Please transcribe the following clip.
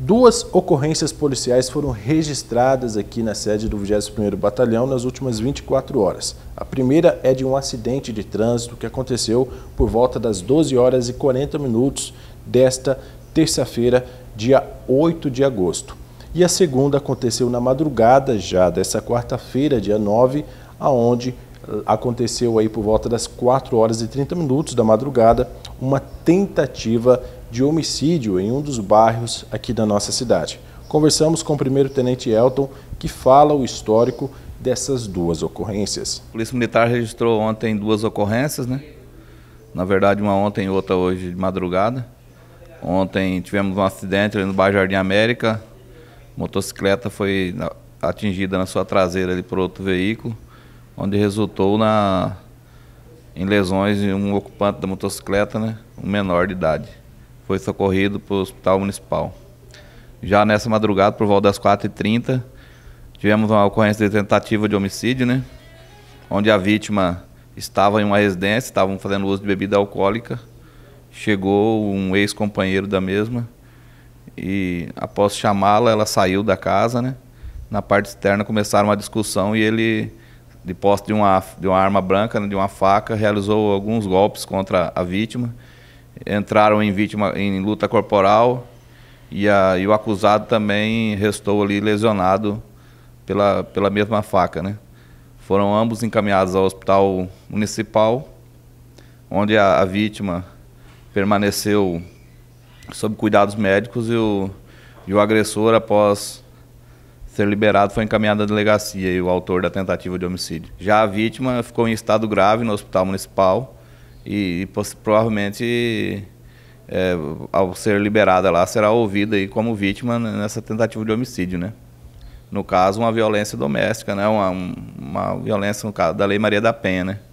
Duas ocorrências policiais foram registradas aqui na sede do 21º Batalhão nas últimas 24 horas. A primeira é de um acidente de trânsito que aconteceu por volta das 12 horas e 40 minutos desta terça-feira, dia 8 de agosto. E a segunda aconteceu na madrugada já dessa quarta-feira, dia 9, aonde aconteceu aí por volta das 4 horas e 30 minutos da madrugada uma tentativa de de homicídio em um dos bairros aqui da nossa cidade. Conversamos com o primeiro-tenente Elton, que fala o histórico dessas duas ocorrências. A Polícia Militar registrou ontem duas ocorrências, né? Na verdade, uma ontem e outra hoje de madrugada. Ontem tivemos um acidente ali no bairro Jardim América. A motocicleta foi atingida na sua traseira ali por outro veículo, onde resultou na em lesões em um ocupante da motocicleta, né? Um menor de idade foi socorrido para o Hospital Municipal. Já nessa madrugada, por volta das 4h30, tivemos uma ocorrência de tentativa de homicídio, né? Onde a vítima estava em uma residência, estavam fazendo uso de bebida alcoólica. Chegou um ex-companheiro da mesma e, após chamá-la, ela saiu da casa, né? Na parte externa começaram uma discussão e ele, de posse de uma, de uma arma branca, né? de uma faca, realizou alguns golpes contra a vítima entraram em vítima em luta corporal e, a, e o acusado também restou ali lesionado pela, pela mesma faca, né? Foram ambos encaminhados ao hospital municipal, onde a, a vítima permaneceu sob cuidados médicos e o, e o agressor, após ser liberado, foi encaminhado à delegacia e o autor da tentativa de homicídio. Já a vítima ficou em estado grave no hospital municipal e, e provavelmente é, ao ser liberada lá será ouvida aí como vítima nessa tentativa de homicídio, né? No caso, uma violência doméstica, né? Uma, uma violência no caso da Lei Maria da Penha, né?